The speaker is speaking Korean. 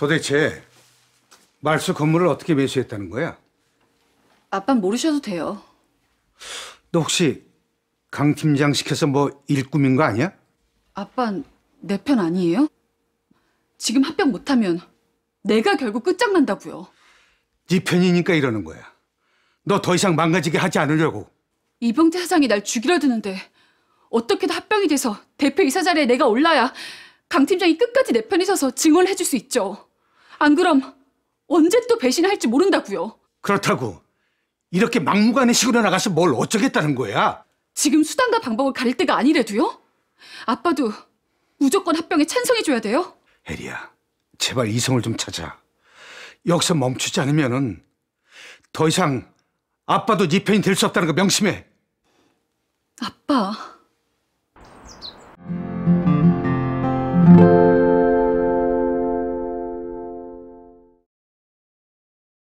도대체 말수 건물을 어떻게 매수했다는 거야? 아빠 모르셔도 돼요. 너 혹시 강 팀장 시켜서 뭐 일꾸민 거 아니야? 아빤 내 편 아니에요? 지금 합병 못하면 내가 결국 끝장난다고요. 네 편이니까 이러는 거야. 너 더 이상 망가지게 하지 않으려고. 이병재 사장이 날 죽이려 드는데 어떻게든 합병이 돼서 대표 이사 자리에 내가 올라야 강 팀장이 끝까지 내편이 서서 증언을 해줄 수 있죠. 안 그럼 언제 또 배신할지 모른다고요. 그렇다고 이렇게 막무가내 식으로 나가서 뭘 어쩌겠다는 거야? 지금 수단과 방법을 가릴 때가 아니래도요? 아빠도 무조건 합병에 찬성해줘야 돼요? 혜리야 제발 이성을 좀 찾아. 여기서 멈추지 않으면 은더 이상 아빠도 네 편이 될 수 없다는 거 명심해. 아빠...